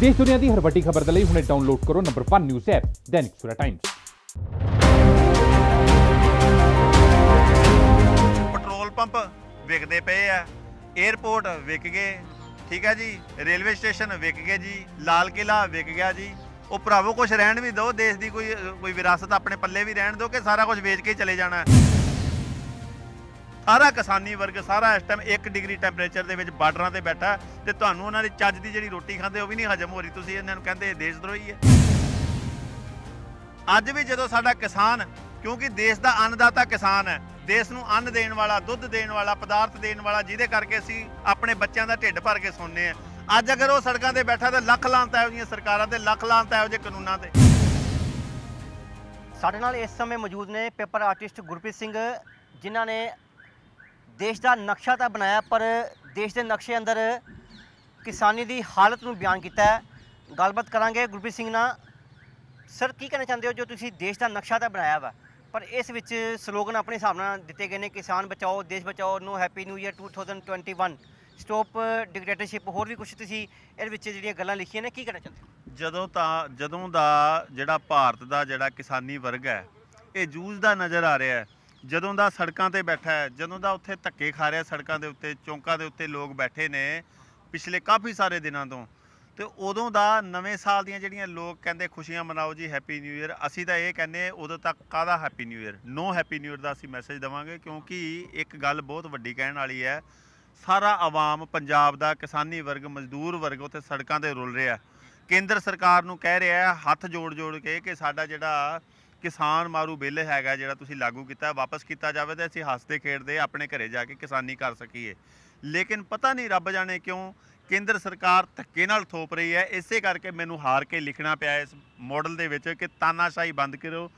ਦੇਸ਼ ਦੁਨੀਆ ਦੀ ਹਰ ਵੱਡੀ ਖਬਰ ਦੇ ਲਈ ਹੁਣੇ ਡਾਊਨਲੋਡ ਕਰੋ number 1 news app Dainik Surat times petrol pump ਵਿਕਦੇ ਪਏ ਆ 에어ਪੋਰਟ ਵਿਕ ਗਏ ਠੀਕ ਹੈ ਜੀ ਰੇਲਵੇ ਸਟੇਸ਼ਨ ਵਿਕ ਗਏ ਜੀ ਲਾਲ ਕਿਲਾ ਵਿਕ ਗਿਆ ਜੀ ਉਹ ਭਰਾਵੋ ਕੁਝ ਰਹਿਣ ਵੀ ਦਿਓ ਦੇਸ਼ ਦੀ ਕੋਈ ਕੋਈ ਵਿਰਾਸਤ ਆਪਣੇ ਪੱਲੇ ਵੀ ਰਹਿਣ ਦਿਓ ਕਿ ਸਾਰਾ ਕੁਝ ਵੇਚ ਕੇ ਚਲੇ ਜਾਣਾ ਸਾਰਾ ਕਿਸਾਨੀ ਵਰਗ ਸਾਰਾ ਇਸ ਟਾਈਮ 1 ਡਿਗਰੀ ਟੈਂਪਰੇਚਰ ਦੇ ਵਿੱਚ ਬਾਰਡਰਾਂ ਤੇ ਬੈਠਾ ਤੇ ਤੁਹਾਨੂੰ ਉਹਨਾਂ ਦੀ ਚੱਜ ਦੀ ਜਿਹੜੀ ਰੋਟੀ ਖਾਂਦੇ ਉਹ ਵੀ ਨਹੀਂ ਹਜਮ ਹੋ ਰਹੀ ਤੁਸੀਂ ਇਹਨਾਂ ਨੂੰ ਕਹਿੰਦੇ ਦੇਸ਼ਦਰੋਹੀ ਹੈ ਅੱਜ ਵੀ ਜਦੋਂ ਸਾਡਾ ਕਿਸਾਨ ਕਿਉਂਕਿ ਦੇਸ਼ ਦਾ ਅੰਨਦਾਤਾ ਕਿਸਾਨ ਹੈ ਦੇਸ਼ ਨੂੰ ਅੰਨ ਦੇਣ ਵਾਲਾ ਦੁੱਧ ਦੇਣ ਵਾਲਾ ਪਦਾਰਥ ਦੇਣ ਵਾਲਾ ਜਿਹਦੇ ਕਰਕੇ ਅਸੀਂ ਆਪਣੇ ਬੱਚਿਆਂ ਦਾ ਢਿੱਡ ਭਰ ਕੇ ਸੌਂਦੇ ਆ ਅੱਜ ਅਗਰ ਉਹ ਸੜਕਾਂ ਤੇ ਬੈਠਾ ਤਾਂ ਲੱਖ ਲਾਂਤ ਇਹੋ ਉਹਦੀਆਂ ਸਰਕਾਰਾਂ ਤੇ ਲੱਖ ਲਾਂਤ ਇਹੋ ਉਹਦੇ ਕਾਨੂੰਨਾਂ ਤੇ ਸਾਡੇ ਨਾਲ ਇਸ ਸਮੇਂ ਮੌਜੂਦ ਨੇ ਪੇਪਰ ਆਰਟਿਸਟ ਗੁਰਪ੍ਰੀਤ ਸਿੰਘ ਜਿਨ੍ਹਾਂ ਨੇ ਦੇਸ਼ ਦਾ ਨਕਸ਼ਾ ਤਾਂ ਬਣਾਇਆ ਪਰ ਦੇਸ਼ ਦੇ ਨਕਸ਼ੇ ਅੰਦਰ ਕਿਸਾਨੀ ਦੀ ਹਾਲਤ ਨੂੰ ਬਿਆਨ ਕੀਤਾ ਹੈ ਗੱਲਬਾਤ ਕਰਾਂਗੇ ਗੁਰਪ੍ਰੀਤ ਸਿੰਘ ਨਾਲ ਸਰ ਕੀ ਕਹਿਣਾ ਚਾਹੁੰਦੇ ਹੋ ਜੋ ਤੁਸੀਂ ਦੇਸ਼ ਦਾ ਨਕਸ਼ਾ ਤਾਂ ਬਣਾਇਆ ਵਾ ਪਰ ਇਸ ਵਿੱਚ ਸਲੋਗਨ ਆਪਣੇ ਹਿਸਾਬ ਨਾਲ ਦਿੱਤੇ ਗਏ ਨੇ ਕਿਸਾਨ ਬਚਾਓ ਦੇਸ਼ ਬਚਾਓ no happy new year 2021 stop dictatorship ਹੋਰ ਵੀ ਕੁਝ ਤੁਸੀਂ ਇਹਦੇ ਵਿੱਚ ਜਿਹੜੀਆਂ ਗੱਲਾਂ ਲਿਖੀਆਂ ਨੇ ਕੀ ਕਹਿਣਾ ਚਾਹੁੰਦੇ ਜਦੋਂ ਤਾਂ ਜਦੋਂ ਦਾ ਜਿਹੜਾ ਭਾਰਤ ਦਾ ਜਿਹੜਾ ਕਿਸਾਨੀ ਵਰਗ ਹੈ ਇਹ ਜੂਝਦਾ ਨਜ਼ਰ ਆ ਰਿਹਾ ਹੈ ਜਦੋਂ ਦਾ ਸੜਕਾਂ ਤੇ ਬੈਠਾ ਹੈ ਜਦੋਂ ਦਾ ਉੱਥੇ ਧੱਕੇ ਖਾ ਰਿਹਾ ਸੜਕਾਂ ਦੇ ਉੱਤੇ ਚੌਂਕਾਂ ਦੇ ਉੱਤੇ ਲੋਕ ਬੈਠੇ ਨੇ ਪਿਛਲੇ ਕਾਫੀ ਸਾਰੇ ਦਿਨਾਂ ਤੋਂ ਤੇ ਉਦੋਂ ਦਾ ਨਵੇਂ ਸਾਲ ਦੀਆਂ ਜਿਹੜੀਆਂ ਲੋਕ ਕਹਿੰਦੇ ਖੁਸ਼ੀਆਂ ਮਨਾਓ ਜੀ ਹੈਪੀ ਨਿਊ ਇਅਰ ਅਸੀਂ ਤਾਂ ਇਹ ਕਹਿੰਦੇ ਉਦੋਂ ਤੱਕ ਕਾਦਾ happy new year no happy new year ਦਾ ਅਸੀਂ ਮੈਸੇਜ ਦਵਾਂਗੇ ਕਿਉਂਕਿ ਇੱਕ ਗੱਲ ਬਹੁਤ ਵੱਡੀ ਕਹਿਣ ਵਾਲੀ ਹੈ ਸਾਰਾ ਆਵਾਮ ਪੰਜਾਬ ਦਾ ਕਿਸਾਨੀ ਵਰਗ ਮਜ਼ਦੂਰ ਵਰਗ ਉੱਥੇ ਸੜਕਾਂ ਤੇ ਰੁੱਲ ਰਿਹਾ ਕੇਂਦਰ ਸਰਕਾਰ ਨੂੰ ਕਹਿ ਰਿਹਾ ਹੱਥ ਜੋੜ ਜੋੜ ਕੇ ਕਿ ਸਾਡਾ ਜਿਹੜਾ ਕਿਸਾਨ ਮਾਰੂ ਬਿੱਲ ਹੈਗਾ ਜਿਹੜਾ ਤੁਸੀਂ ਲਾਗੂ ਕੀਤਾ ਵਾਪਸ ਕੀਤਾ ਜਾਵੇ ਤਾਂ ਅਸੀਂ ਹੱਸਦੇ ਖੇਡਦੇ ਆਪਣੇ ਘਰੇ ਜਾ ਕੇ ਕਿਸਾਨੀ ਕਰ ਸਕੀਏ ਲੇਕਿਨ ਪਤਾ ਨਹੀਂ ਰੱਬ ਜਾਣੇ ਕਿਉਂ ਕੇਂਦਰ ਸਰਕਾਰ ਧੱਕੇ ਨਾਲ ਥੋਪ ਰਹੀ ਹੈ ਇਸੇ ਕਰਕੇ ਮੈਨੂੰ ਹਾਰ ਕੇ ਲਿਖਣਾ ਪਿਆ ਇਸ ਮਾਡਲ ਦੇ ਵਿੱਚ ਕਿ ਤਾਨਾਸ਼ਾਹੀ ਬੰਦ ਕਰੋ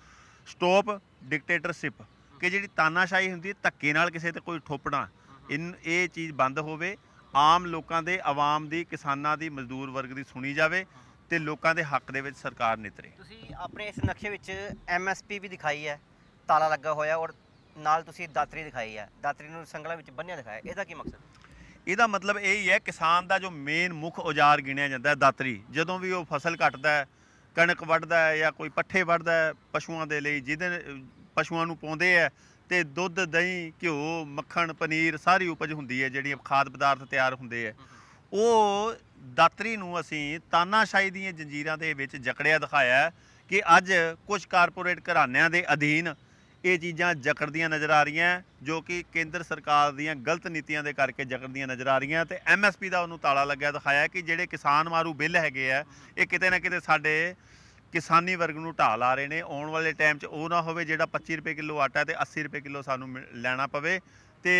ਸਟਾਪ ਡਿਕਟੇਟਰਸ਼ਿਪ ਕਿ ਜਿਹੜੀ ਤਾਨਾਸ਼ਾਹੀ ਹੁੰਦੀ ਹੈ ਧੱਕੇ ਨਾਲ ਕਿਸੇ ਤੇ ਕੋਈ ਠੋਪਣਾ ਇਹ ਚੀਜ਼ ਬੰਦ ਹੋਵੇ ਆਮ ਲੋਕਾਂ ਦੇ ਆਵਾਮ ਦੀ ਕਿਸਾਨਾਂ ਦੀ ਮਜ਼ਦੂਰ ਵਰਗ ਦੀ ਸੁਣੀ ਜਾਵੇ ਤੇ ਲੋਕਾਂ ਦੇ ਹੱਕ ਦੇ ਵਿੱਚ ਸਰਕਾਰ ਨਿਤਰੇ ਤੁਸੀਂ ਆਪਣੇ ਇਸ ਨਕਸ਼ੇ ਵਿੱਚ ਐਮਐਸਪੀ ਵੀ ਦਿਖਾਈ ਹੈ ਤਾਲਾ ਲੱਗਾ ਹੋਇਆ ਔਰ ਨਾਲ ਤੁਸੀਂ ਦਾਤਰੀ ਦਿਖਾਈ ਹੈ ਦਾਤਰੀ ਨੂੰ ਸੰਗਲਾ ਵਿੱਚ ਬੰਨਿਆ ਦਿਖਾਇਆ ਇਹਦਾ ਕੀ ਮਕਸਦ ਇਹਦਾ ਮਤਲਬ ਇਹ ਹੀ ਹੈ ਕਿਸਾਨ ਦਾ ਜੋ ਮੇਨ ਮੁੱਖ ਔਜ਼ਾਰ ਗਿਣਿਆ ਜਾਂਦਾ ਹੈ ਦਾਤਰੀ ਜਦੋਂ ਵੀ ਉਹ ਫਸਲ ਕੱਟਦਾ ਹੈ ਕਣਕ ਵੱਢਦਾ ਹੈ ਜਾਂ ਕੋਈ ਪੱਠੇ ਵੱਢਦਾ ਹੈ ਪਸ਼ੂਆਂ ਦੇ ਲਈ ਜਿਹਦੇ ਪਸ਼ੂਆਂ ਨੂੰ ਪਾਉਂਦੇ ਆ ਤੇ ਦੁੱਧ ਦਹੀਂ ਘਿਓ ਮੱਖਣ ਪਨੀਰ ਸਾਰੀ ਉਪਜ ਹੁੰਦੀ ਹੈ ਜਿਹੜੀ ਖਾਦ ਪਦਾਰਥ ਤਿਆਰ ਹੁੰਦੇ ਆ ਉਹ ਦਾਤਰੀ ਨੂੰ ਅਸੀਂ ਤਾਨਾਸ਼ਾਹੀ ਦੀਆਂ ਜੰਜੀਰਾਂ ਦੇ ਵਿੱਚ ਜਕੜਿਆ ਦਿਖਾਇਆ ਕਿ ਅੱਜ ਕੁਝ ਕਾਰਪੋਰੇਟ ਘਰਾਣਿਆਂ ਦੇ ਅਧੀਨ ਇਹ ਚੀਜ਼ਾਂ ਜਕੜਦੀਆਂ ਨਜ਼ਰ ਆ ਰਹੀਆਂ ਜੋ ਕਿ ਕੇਂਦਰ ਸਰਕਾਰ ਦੀਆਂ ਗਲਤ ਨੀਤੀਆਂ ਦੇ ਕਰਕੇ ਜਕੜਦੀਆਂ ਨਜ਼ਰ ਆ ਰਹੀਆਂ ਤੇ ਐਮਐਸਪੀ ਦਾ ਉਹਨੂੰ ਤਾਲਾ ਲੱਗਿਆ ਦਿਖਾਇਆ ਕਿ ਜਿਹੜੇ ਕਿਸਾਨ ਮਾਰੂ ਬਿੱਲ ਹੈਗੇ ਆ ਇਹ ਕਿਤੇ ਨਾ ਕਿਤੇ ਸਾਡੇ ਕਿਸਾਨੀ ਵਰਗ ਨੂੰ ਢਾਲ ਆ ਰਹੇ ਨੇ ਆਉਣ ਵਾਲੇ ਟਾਈਮ 'ਚ ਉਹ ਨਾ ਹੋਵੇ ਜਿਹੜਾ 25 ਰੁਪਏ ਕਿਲੋ ਆਟਾ ਤੇ 80 ਰੁਪਏ ਕਿਲੋ ਸਾਨੂੰ ਲੈਣਾ ਪਵੇ ਤੇ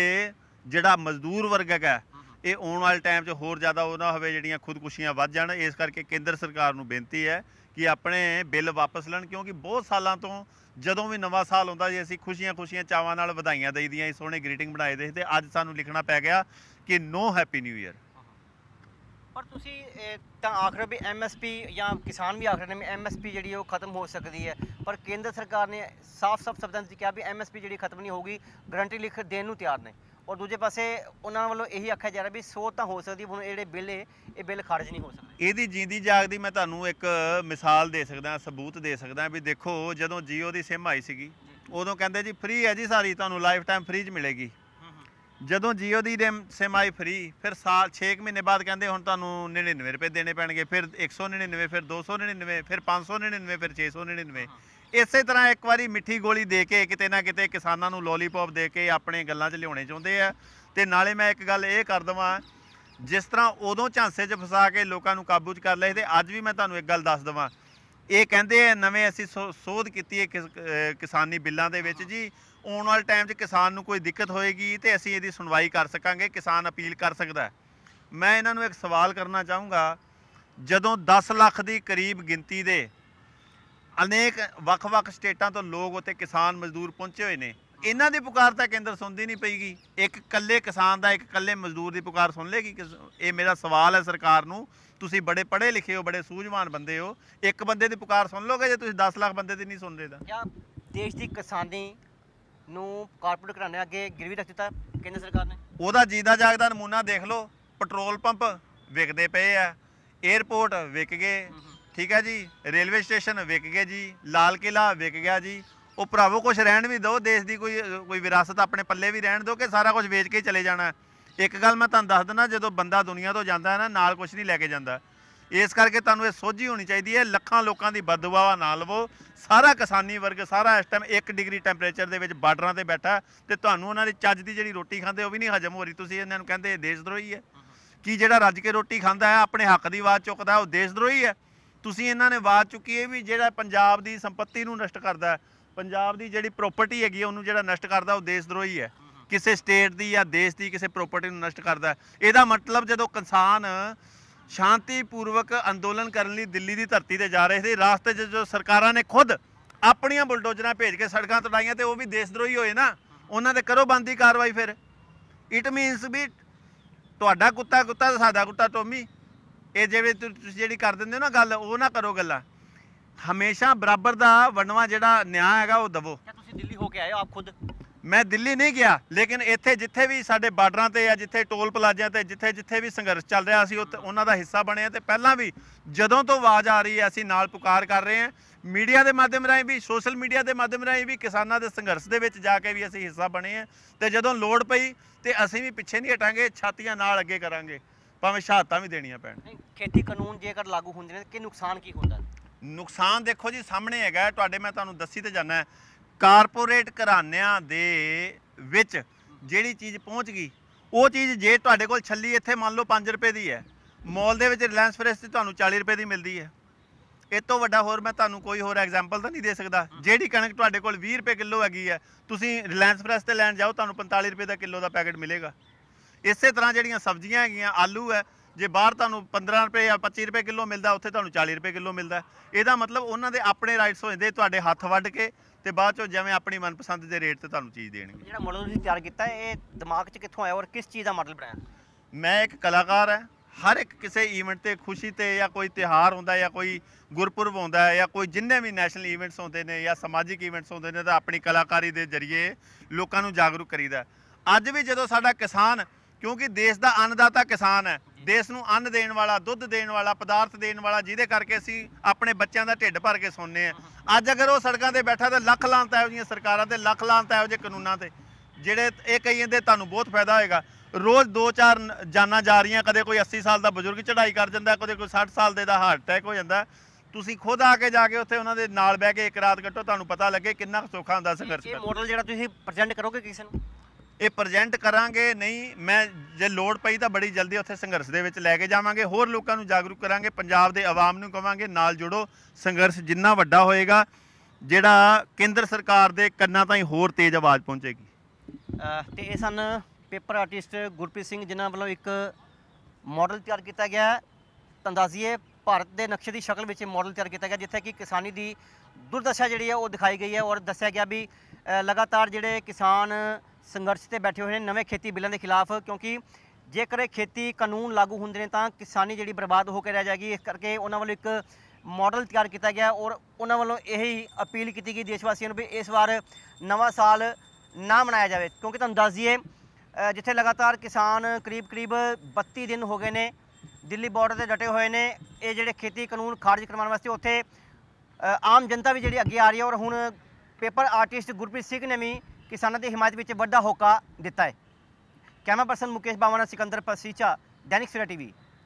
ਜਿਹੜਾ ਮਜ਼ਦੂਰ ਵਰਗ ਹੈਗਾ ਇਹ ਆਉਣ ਵਾਲੇ ਟਾਈਮ 'ਚ ਹੋਰ ਜ਼ਿਆਦਾ ਉਹ ਨਾ ਹੋਵੇ ਜਿਹੜੀਆਂ ਖੁਦਕੁਸ਼ੀਆਂ ਵੱਧ ਜਾਣ ਇਸ ਕਰਕੇ ਕੇਂਦਰ ਸਰਕਾਰ ਨੂੰ ਬੇਨਤੀ ਹੈ ਕਿ ਆਪਣੇ ਬਿੱਲ ਵਾਪਸ ਲੈਣ ਕਿਉਂਕਿ ਬਹੁਤ ਸਾਲਾਂ ਤੋਂ ਜਦੋਂ ਵੀ ਨਵਾਂ ਸਾਲ ਆਉਂਦਾ ਜੀ ਅਸੀਂ ਖੁਸ਼ੀਆਂ-ਖੁਸ਼ੀਆਂ ਚਾਵਾਂ ਨਾਲ ਵਧਾਈਆਂ ਦਈਆਂ ਇਸ ਸੋਹਣੇ ਗ੍ਰੀਟਿੰਗ ਬਣਾਏ ਦੇ ਤੇ ਅੱਜ ਸਾਨੂੰ ਲਿਖਣਾ ਪੈ ਗਿਆ ਕਿ ਨੋ ਹੈਪੀ ਨਿਊ ਈਅਰ ਪਰ ਤੁਸੀਂ ਤਾਂ ਆਖਰ ਵੀ ਐਮਐਸਪੀ ਜਾਂ ਕਿਸਾਨ ਵੀ ਆਖਰ ਨੇ ਐਮਐਸਪੀ ਜਿਹੜੀ ਉਹ ਖਤਮ ਹੋ ਸਕਦੀ ਹੈ ਪਰ ਕੇਂਦਰ ਸਰਕਾਰ ਨੇ ਸਾਫ਼-ਸਾਫ਼ ਸ਼ਬਦਾਂ ਵਿੱਚ ਕਿਹਾ ਵੀ ਐਮਐਸਪੀ ਜਿਹੜੀ ਖਤਮ ਨਹੀਂ ਹੋਊਗੀ ਗਰੰਟੀ ਲਿਖ ਦੇਣ ਨੂੰ ਤਿਆਰ ਨੇ ਔਰ ਦੂਜੇ ਪਾਸੇ ਉਹਨਾਂ ਵੱਲੋਂ ਇਹੀ ਆਖਿਆ ਜਾ ਰਿਹਾ ਵੀ ਸੋਧ ਤਾਂ ਹੋ ਸਕਦੀ ਹੁਣ ਜਿਹੜੇ ਬਿੱਲ ਇਹ ਇਹ ਬਿੱਲ ਖਾਰਜ ਨਹੀਂ ਹੋ ਸਕਦੇ ਇਹਦੀ ਜਿੰਦੀ ਜਾਗਦੀ ਮੈਂ ਤੁਹਾਨੂੰ ਇੱਕ ਮਿਸਾਲ ਦੇ ਸਕਦਾ ਸਬੂਤ ਦੇ ਸਕਦਾ ਵੀ ਦੇਖੋ ਜਦੋਂ ਜੀਓ ਦੀ ਸਿਮ ਆਈ ਸੀਗੀ ਉਦੋਂ ਕਹਿੰਦੇ ਜੀ ਫ੍ਰੀ ਹੈ ਜੀ ਸਾਰੀ ਤੁਹਾਨੂੰ ਲਾਈਫ ਟਾਈਮ ਫ੍ਰੀ ਚ ਮਿਲੇਗੀ ਜਦੋਂ ਜੀਓ ਦੀ ਸਿਮ ਆਈ ਫ੍ਰੀ ਫਿਰ ਸਾਲ 6 ਮਹੀਨੇ ਬਾਅਦ ਕਹਿੰਦੇ ਹੁਣ ਤੁਹਾਨੂੰ 99 ਰੁਪਏ ਦੇਣੇ ਪੈਣਗੇ ਫਿਰ 199 ਫਿਰ 299 ਫਿਰ 599 ਫਿਰ 699 ਇਸੇ ਤਰ੍ਹਾਂ ਇੱਕ ਵਾਰੀ ਮਿੱਠੀ ਗੋਲੀ ਦੇ ਕੇ ਕਿਤੇ ਨਾ ਕਿਤੇ ਕਿਸਾਨਾਂ ਨੂੰ ਲੋਲੀਪੌਪ ਦੇ ਕੇ ਆਪਣੇ ਗੱਲਾਂ 'ਚ ਲਿਆਉਣੇ ਚਾਹੁੰਦੇ ਆ ਤੇ ਨਾਲੇ ਮੈਂ ਇੱਕ ਗੱਲ ਇਹ ਕਰ ਦਵਾਂ ਜਿਸ ਤਰ੍ਹਾਂ ਉਦੋਂ ਝਾਂਸੇ 'ਚ ਫਸਾ ਕੇ ਲੋਕਾਂ ਨੂੰ ਕਾਬੂ 'ਚ ਕਰ ਲਏ ਤੇ ਅੱਜ ਵੀ ਮੈਂ ਤੁਹਾਨੂੰ ਇੱਕ ਗੱਲ ਦੱਸ ਦਵਾਂ ਇਹ ਕਹਿੰਦੇ ਆ ਨਵੇਂ ਅਸੀਂ ਸੋਧ ਕੀਤੀ ਹੈ ਕਿਸਾਨੀ ਬਿੱਲਾਂ ਦੇ ਵਿੱਚ ਜੀ ਆਉਣ ਵਾਲੇ ਟਾਈਮ 'ਚ ਕਿਸਾਨ ਨੂੰ ਕੋਈ ਦਿੱਕਤ ਹੋਏਗੀ ਤੇ ਅਸੀਂ ਇਹਦੀ ਸੁਣਵਾਈ ਕਰ ਸਕਾਂਗੇ ਕਿਸਾਨ ਅਪੀਲ ਕਰ ਸਕਦਾ ਮੈਂ ਇਹਨਾਂ ਨੂੰ ਇੱਕ ਸਵਾਲ ਕਰਨਾ ਚਾਹੂੰਗਾ ਜਦੋਂ 10 ਲੱਖ ਦੀ ਕਰੀਬ ਗਿਣਤੀ ਦੇ ਅਨੇਕ ਵੱਖ-ਵੱਖ ਸਟੇਟਾਂ ਤੋਂ ਲੋਕ ਉੱਥੇ ਕਿਸਾਨ ਮਜ਼ਦੂਰ ਪਹੁੰਚੇ ਹੋਏ ਨੇ ਇਹਨਾਂ ਦੀ ਪੁਕਾਰ ਤਾਂ ਕੇਂਦਰ ਸੁਣਦੀ ਨਹੀਂ ਪਈਗੀ ਇੱਕ ਇਕੱਲੇ ਕਿਸਾਨ ਦਾ ਇੱਕ ਇਕੱਲੇ ਮਜ਼ਦੂਰ ਦੀ ਪੁਕਾਰ ਸੁਣ ਲੇਗੀ ਇਹ ਮੇਰਾ ਸਵਾਲ ਹੈ ਸਰਕਾਰ ਨੂੰ ਤੁਸੀਂ ਬੜੇ ਪੜ੍ਹੇ ਲਿਖੇ ਹੋ ਬੜੇ ਸੂਝਵਾਨ ਬੰਦੇ ਹੋ ਇੱਕ ਬੰਦੇ ਦੀ ਪੁਕਾਰ ਸੁਣ ਲੋਗੇ ਜੇ ਤੁਸੀਂ 10 ਲੱਖ ਬੰਦੇ ਦੀ ਨਹੀਂ ਸੁਣਦੇ ਤਾਂ ਕਿਆ ਦੇਸ਼ ਦੀ ਕਿਸਾਨੀ ਨੂੰ ਕਾਰਪੋਰੇਟ ਘਰਾਣੇ ਅੱਗੇ ਗਿਰਵੀ ਰੱਖ ਦਿੱਤਾ ਕੇਂਦਰ ਸਰਕਾਰ ਨੇ ਉਹਦਾ ਜੀਦਾ ਜਾਗਦਾ ਨਮੂਨਾ ਦੇਖ ਲਓ ਪੈਟਰੋਲ ਪੰਪ ਵਿਕਦੇ ਪਏ ਆ 에어ਪੋਰਟ ਵਿਕ ਗਏ ਠੀਕ ਹੈ ਜੀ ਰੇਲਵੇ ਸਟੇਸ਼ਨ ਵਿਕ ਗਿਆ ਜੀ ਲਾਲ ਕਿਲਾ ਵਿਕ ਗਿਆ ਜੀ ਉਹ ਭਰਾਵੋ ਕੁਝ ਰਹਿਣ ਵੀ ਦੋ ਦੇਸ਼ ਦੀ ਕੋਈ ਕੋਈ ਵਿਰਾਸਤ ਆਪਣੇ ਪੱਲੇ ਵੀ ਰਹਿਣ ਦਿਓ ਕਿ ਸਾਰਾ ਕੁਝ ਵੇਚ ਕੇ ਚਲੇ ਜਾਣਾ ਇੱਕ ਗੱਲ ਮੈਂ ਤੁਹਾਨੂੰ ਦੱਸ ਦਿੰਦਾ ਜਦੋਂ ਬੰਦਾ ਦੁਨੀਆ ਤੋਂ ਜਾਂਦਾ ਹੈ ਨਾ ਨਾਲ ਕੁਝ ਨਹੀਂ ਲੈ ਕੇ ਜਾਂਦਾ ਇਸ ਕਰਕੇ ਤੁਹਾਨੂੰ ਇਹ ਸੋਝੀ ਹੋਣੀ ਚਾਹੀਦੀ ਹੈ ਲੱਖਾਂ ਲੋਕਾਂ ਦੀ ਬਦਦੁਆਵਾ ਨਾਲ ਲਵੋ ਸਾਰਾ ਕਿਸਾਨੀ ਵਰਗ ਸਾਰਾ ਇਸ ਟਾਈਮ 1 ਡਿਗਰੀ ਟੈਂਪਰੇਚਰ ਦੇ ਵਿੱਚ ਬਾਰਡਰਾਂ ਤੇ ਬੈਠਾ ਤੇ ਤੁਹਾਨੂੰ ਉਹਨਾਂ ਦੀ ਚੱਜ ਦੀ ਜਿਹੜੀ ਰੋਟੀ ਖਾਂਦੇ ਉਹ ਵੀ ਨਹੀਂ ਹਜਮ ਹੋ ਰਹੀ ਤੁਸੀਂ ਇਹਨਾਂ ਨੂੰ ਕਹਿੰਦੇ ਦੇਸ਼ਦਰੋਹੀ ਹੈ ਕੀ ਜਿਹੜਾ ਰੱਜ ਕੇ ਰੋਟੀ ਖਾਂਦਾ ਹੈ ਆਪਣੇ ਹੱਕ ਦੀ ਆਵਾਜ਼ ਚੁੱਕਦਾ ਉਹ ਦੇਸ਼ਦਰੋਹੀ ਹੈ ਤੁਸੀਂ ਇਹਨਾਂ ਨੇ ਬਾਤ ਚੁੱਕੀ ਹੈ ਵੀ ਜਿਹੜਾ ਪੰਜਾਬ ਦੀ ਸੰਪਤੀ ਨੂੰ ਨਸ਼ਟ ਕਰਦਾ ਹੈ ਪੰਜਾਬ ਦੀ ਜਿਹੜੀ ਪ੍ਰਾਪਰਟੀ ਹੈਗੀ ਉਹਨੂੰ ਜਿਹੜਾ ਨਸ਼ਟ ਕਰਦਾ ਉਹ ਦੇਸ਼ ਦਰੋਹੀ ਹੈ ਕਿਸੇ ਸਟੇਟ ਦੀ ਜਾਂ ਦੇਸ਼ ਦੀ ਕਿਸੇ ਪ੍ਰਾਪਰਟੀ ਨੂੰ ਨਸ਼ਟ ਕਰਦਾ ਇਹਦਾ ਮਤਲਬ ਜਦੋਂ ਕਿਸਾਨ ਸ਼ਾਂਤੀਪੂਰਵਕ ਅੰਦੋਲਨ ਕਰਨ ਲਈ ਦਿੱਲੀ ਦੀ ਧਰਤੀ ਤੇ ਜਾ ਰਹੇ ਸੀ ਰਾਸਤੇ 'ਚ ਜੋ ਸਰਕਾਰਾਂ ਨੇ ਖੁਦ ਆਪਣੀਆਂ ਬੁਲਡੋਜ਼ਰਾਂ ਭੇਜ ਕੇ ਸੜਕਾਂ ਤੜਾਈਆਂ ਤੇ ਉਹ ਵੀ ਦੇਸ਼ ਦਰੋਹੀ ਹੋਏ ਨਾ ਉਹਨਾਂ ਦੇ ਕਰੋ ਬੰਦੀ ਕਾਰਵਾਈ ਫਿਰ ਇਟ ਮੀਨਸ ਵੀ ਤੁਹਾਡਾ ਕੁੱਤਾ ਕੁੱਤਾ ਤੇ ਸਾਡਾ ਕੁੱਤਾ ਟੋਮੀ ਇਹ ਜਿਵੇਂ ਤੁਸੀਂ ਜਿਹੜੀ ਕਰ ਦਿੰਦੇ ਹੋ ਨਾ ਗੱਲ ਉਹ ਨਾ ਕਰੋ ਗੱਲਾਂ ਹਮੇਸ਼ਾ ਬਰਾਬਰ ਦਾ ਵੰਡਵਾ ਜਿਹੜਾ ਨਿਆਂ ਹੈਗਾ ਉਹ ਦਵੋ ਕਿਆ ਤੁਸੀਂ ਦਿੱਲੀ ਹੋ ਕੇ ਆਏ ਹੋ ਆਪ ਖੁਦ ਮੈਂ ਦਿੱਲੀ ਨਹੀਂ ਗਿਆ ਲੇਕਿਨ ਇੱਥੇ ਜਿੱਥੇ ਵੀ ਸਾਡੇ ਬਾਰਡਰਾਂ ਤੇ ਆ ਜਿੱਥੇ ਟੋਲ ਪਲਾਜ਼ਿਆਂ ਤੇ ਜਿੱਥੇ ਜਿੱਥੇ ਵੀ ਸੰਘਰਸ਼ ਚੱਲ ਰਿਹਾ ਅਸੀਂ ਉੱਥੇ ਉਹਨਾਂ ਦਾ ਹਿੱਸਾ ਬਣੇ ਆ ਤੇ ਪਹਿਲਾਂ ਵੀ ਜਦੋਂ ਤੋਂ ਆਵਾਜ਼ ਆ ਰਹੀ ਹੈ ਅਸੀਂ ਨਾਲ ਪੁਕਾਰ ਕਰ ਰਹੇ ਹਾਂ ਮੀਡੀਆ ਦੇ ਮਾਧਿਅਮ ਰਾਹੀਂ ਵੀ ਸੋਸ਼ਲ ਮੀਡੀਆ ਦੇ ਮਾਧਿਅਮ ਰਾਹੀਂ ਵੀ ਕਿਸਾਨਾਂ ਦੇ ਸੰਘਰਸ਼ ਦੇ ਵਿੱਚ ਜਾ ਕੇ ਵੀ ਅਸੀਂ ਹਿੱਸਾ ਬਣੇ ਆ ਤੇ ਜਦੋਂ ਲੋੜ ਪਈ ਤੇ ਅਸੀਂ ਵੀ ਪਿੱਛੇ ਨਹੀਂ ਹਟਾਂਗੇ ਛਾਤੀਆਂ ਨਾਲ ਅੱਗੇ ਕਰਾਂਗੇ ਭਾਵੇਂ ਸ਼ਹਾਦਤਾਂ ਵੀ ਦੇਣੀਆਂ ਪੈਣ ਖੇਤੀ ਕਾਨੂੰਨ ਜੇਕਰ ਲਾਗੂ ਹੁੰਦੇ ਨੇ ਕਿ ਨੁਕਸਾਨ ਕੀ ਹੁੰਦਾ ਨੁਕਸਾਨ ਦੇਖੋ ਜੀ ਸਾਹਮਣੇ ਹੈਗਾ ਤੁਹਾਡੇ ਮੈਂ ਤੁਹਾਨੂੰ ਦੱਸੀ ਤੇ ਜਾਣਾ ਕਾਰਪੋਰੇਟ ਘਰਾਨਿਆਂ ਦੇ ਵਿੱਚ ਜਿਹੜੀ ਚੀਜ਼ ਪਹੁੰਚ ਗਈ ਉਹ ਚੀਜ਼ ਜੇ ਤੁਹਾਡੇ ਕੋਲ ਛੱਲੀ ਇੱਥੇ ਮੰਨ ਲਓ 5 ਰੁਪਏ ਦੀ ਹੈ ਮਾਲ ਦੇ ਵਿੱਚ ਰਿਲਾਇੰਸ ਫਰੈਸ਼ ਤੇ ਤੁਹਾਨੂੰ 40 ਰੁਪਏ ਦੀ ਮਿਲਦੀ ਹੈ ਇਹ ਤੋਂ ਵੱਡਾ ਹੋਰ ਮੈਂ ਤੁਹਾਨੂੰ ਕੋਈ ਹੋਰ ਐਗਜ਼ਾਮਪਲ ਤਾਂ ਨਹੀਂ ਦੇ ਸਕਦਾ ਜਿਹੜੀ ਕਣਕ ਤੁਹਾਡੇ ਕੋਲ 20 ਰੁਪਏ ਕਿਲੋ ਹੈਗੀ ਹੈ ਤੁਸੀਂ ਰਿਲਾਇੰਸ ਫਰੈਸ਼ ਤੇ ਲੈਣ ਜਾਓ ਤੁਹਾਨੂੰ 45 ਰੁਪਏ ਦਾ ਕਿਲੋ ਦਾ ਪੈਕੇਟ ਮਿਲੇਗਾ ਇਸੇ ਤਰ੍ਹਾਂ ਜਿਹੜੀਆਂ ਸਬਜ਼ੀਆਂ ਹੈਗੀਆਂ ਆਲੂ ਹੈ ਜੇ ਬਾਹਰ ਤੁਹਾਨੂੰ 15 ਰੁਪਏ ਜਾਂ 25 ਰੁਪਏ ਕਿਲੋ ਮਿਲਦਾ ਉੱਥੇ ਤੁਹਾਨੂੰ 40 ਰੁਪਏ ਕਿਲੋ ਮਿਲਦਾ ਇਹਦਾ ਮਤਲਬ ਉਹਨਾਂ ਦੇ ਆਪਣੇ ਰਾਈਟਸ ਹੋ ਜਾਂਦੇ ਤੁਹਾਡੇ ਹੱਥ ਵੱਢ ਕੇ ਤੇ ਬਾਅਦ ਚੋਂ ਜਿਵੇਂ ਆਪਣੀ ਮਨਪਸੰਦ ਦੇ ਰੇਟ ਤੇ ਤੁਹਾਨੂੰ ਚੀਜ਼ ਦੇਣਗੇ ਜਿਹੜਾ ਮਾਡਲ ਤੁਸੀਂ ਤਿਆਰ ਕੀਤਾ ਇਹ ਦਿਮਾਗ 'ਚ ਕਿੱਥੋਂ ਆਇਆ ਔਰ ਕਿਸ ਚੀਜ਼ ਦਾ ਮਾਡਲ ਬਣਾਇਆ ਮੈਂ ਇੱਕ ਕਲਾਕਾਰ ਹਾਂ ਹਰ ਇੱਕ ਕਿਸੇ ਈਵੈਂਟ ਤੇ ਖੁਸ਼ੀ ਤੇ ਜਾਂ ਕੋਈ ਤਿਹਾਰ ਹੁੰਦਾ ਜਾਂ ਕੋਈ ਗੁਰਪੁਰਬ ਹੁੰਦਾ ਹੈ ਜਾਂ ਕੋਈ ਜਿੰਨੇ ਵੀ ਨੈਸ਼ਨਲ ਈਵੈਂਟਸ ਹੁੰਦੇ ਨੇ ਜਾਂ ਸਮਾਜਿਕ ਈਵੈਂਟਸ ਹੁੰਦੇ ਨੇ ਤਾਂ ਆਪਣੀ ਕਲਾਕਾਰੀ ਦੇ ਜ਼ਰੀਏ ਲੋਕਾਂ ਨੂੰ ਜਾਗਰੂਕ ਕਰੀਦਾ ਅੱਜ ਵੀ ਜਦੋਂ ਸਾਡਾ ਕਿਸਾਨ ਕਿਉਂਕਿ ਦੇਸ਼ ਦਾ ਅੰਨਦਾਤਾ ਕਿਸਾਨ ਹੈ ਦੇਸ਼ ਨੂੰ ਅੰਨ ਦੇਣ ਵਾਲਾ ਦੁੱਧ ਦੇਣ ਵਾਲਾ ਪਦਾਰਥ ਦੇਣ ਵਾਲਾ ਜਿਹਦੇ ਕਰਕੇ ਅਸੀਂ ਆਪਣੇ ਬੱਚਿਆਂ ਦਾ ਢਿੱਡ ਭਰ ਕੇ ਸੌਂਨੇ ਆ ਅੱਜ ਅਗਰ ਉਹ ਸੜਕਾਂ ਤੇ ਬੈਠਾ ਤਾਂ ਲੱਖ ਲਾਂਤ ਇਹੋ ਜੀਆਂ ਸਰਕਾਰਾਂ ਤੇ ਲੱਖ ਲਾਂਤ ਇਹੋ ਜੇ ਕਾਨੂੰਨਾਂ ਤੇ ਜਿਹੜੇ ਇਹ ਕਹੀ ਜਾਂਦੇ ਤੁਹਾਨੂੰ ਬਹੁਤ ਫਾਇਦਾ ਹੋਏਗਾ ਰੋਜ ਦੋ ਚਾਰ ਜਾਨਾਂ ਜਾ ਰਹੀਆਂ ਕਦੇ ਕੋਈ 80 ਸਾਲ ਦਾ ਬਜ਼ੁਰਗ ਚੜਾਈ ਕਰ ਜਾਂਦਾ ਕਦੇ ਕੋਈ 60 ਸਾਲ ਦੇ ਦਾ ਹਾਰਟ ਅਟੈਕ ਹੋ ਜਾਂਦਾ ਤੁਸੀਂ ਖੁਦ ਆ ਕੇ ਜਾ ਕੇ ਉੱਥੇ ਉਹਨਾਂ ਦੇ ਨਾਲ ਬਹਿ ਕੇ ਇੱਕ ਰਾਤ ਕੱਟੋ ਤੁਹਾਨੂੰ ਪਤਾ ਲੱਗੇ ਕਿੰਨਾ ਸੌਖਾ ਹੁੰਦਾ ਸੰਘਰਸ਼ ਇਹ ਮੋਡਲ ਜਿਹੜਾ ਤੁਸੀਂ ਪ੍ਰੈਜ਼ੈਂਟ ਕਰੋਗੇ ਕਿਸੇ ਨੂੰ ਇਹ ਪ੍ਰੈਜੈਂਟ ਕਰਾਂਗੇ ਨਹੀਂ ਮੈਂ ਜੇ ਲੋੜ ਪਈ ਤਾਂ ਬੜੀ ਜਲਦੀ ਉੱਥੇ ਸੰਘਰਸ਼ ਦੇ ਵਿੱਚ ਲੈ ਕੇ ਜਾਵਾਂਗੇ ਹੋਰ ਲੋਕਾਂ ਨੂੰ ਜਾਗਰੂਕ ਕਰਾਂਗੇ ਪੰਜਾਬ ਦੇ ਆਵਾਮ ਨੂੰ ਕਵਾਂਗੇ ਨਾਲ ਜੁੜੋ ਸੰਘਰਸ਼ ਜਿੰਨਾ ਵੱਡਾ ਹੋਏਗਾ ਜਿਹੜਾ ਕੇਂਦਰ ਸਰਕਾਰ ਦੇ ਕੰਨਾਂ ਤਾਈਂ ਹੋਰ ਤੇਜ਼ ਆਵਾਜ਼ ਪਹੁੰਚੇਗੀ ਤੇ ਇਹ ਸਨ ਪੇਪਰ ਆਰਟਿਸਟ ਗੁਰਪ੍ਰੀਤ ਸਿੰਘ ਜਿਨ੍ਹਾਂ ਵੱਲੋਂ ਇੱਕ ਮਾਡਲ ਤਿਆਰ ਕੀਤਾ ਗਿਆ ਤੰਦਾਜ਼ੀਏ ਭਾਰਤ ਦੇ ਨਕਸ਼ੇ ਦੀ ਸ਼ਕਲ ਵਿੱਚ ਮਾਡਲ ਤਿਆਰ ਕੀਤਾ ਗਿਆ ਜਿੱਥੇ ਕਿ ਕਿਸਾਨੀ ਦੀ ਦੁਰਦਸ਼ਾ ਜਿਹੜੀ ਹੈ ਉਹ ਦਿਖਾਈ ਗਈ ਹੈ ਔਰ ਦੱਸਿਆ ਗਿਆ ਵੀ ਲਗਾਤਾਰ ਜਿਹੜੇ ਕਿਸਾਨ ਸੰਘਰਸ਼ ਤੇ ਬੈਠੇ ਹੋਏ ਨੇ ਨਵੇਂ ਖੇਤੀ ਬਿੱਲਾਂ ਦੇ ਖਿਲਾਫ ਕਿਉਂਕਿ ਜੇਕਰ ਇਹ ਖੇਤੀ ਕਾਨੂੰਨ ਲਾਗੂ ਹੁੰਦੇ ਨੇ ਤਾਂ ਕਿਸਾਨੀ ਜਿਹੜੀ ਬਰਬਾਦ ਹੋ ਕੇ ਰਹਿ ਜਾਏਗੀ ਇਸ ਕਰਕੇ ਉਹਨਾਂ ਵੱਲੋਂ ਇੱਕ ਮਾਡਲ ਤਿਆਰ ਕੀਤਾ ਗਿਆ ਔਰ ਉਹਨਾਂ ਵੱਲੋਂ ਇਹੀ ਅਪੀਲ ਕੀਤੀ ਗਈ ਦੇਸ਼ ਵਾਸੀਆਂ ਨੂੰ ਵੀ ਇਸ ਵਾਰ ਨਵਾਂ ਸਾਲ ਨਾ ਮਨਾਇਆ ਜਾਵੇ ਕਿਉਂਕਿ ਤੁਹਾਨੂੰ ਦੱਸ ਦਈਏ ਜਿੱਥੇ ਲਗਾਤਾਰ ਕਿਸਾਨ ਕਰੀਬ-ਕਰੀਬ 32 ਦਿਨ ਹੋ ਗਏ ਨੇ ਦਿੱਲੀ ਬਾਰਡਰ ਤੇ ਡਟੇ ਹੋਏ ਨੇ ਇਹ ਜਿਹੜੇ ਖੇਤੀ ਕਾਨੂੰਨ ਖਾਰਜ ਕਰਵਾਉਣ ਵਾਸਤੇ ਉੱਥੇ ਆਮ ਜਨਤਾ ਵੀ ਜਿਹੜੀ ਅੱਗੇ ਆ ਰਹੀ ਹੈ ਔਰ ਹੁਣ ਪੇਪਰ ਆਰਟਿਸਟ ਗੁਰਪ੍ਰੀਤ ਸਿੰਘ ਨੇ ਵੀ ਕਿਸਾਨਾਂ ਦੀ ਹਮਾਇਤ ਵਿੱਚ ਵੱਡਾ ਹੋਕਾ ਦਿੱਤਾ ਹੈ camera person Mukesh Bawana Sikandar Pasicha Dainik Savera TV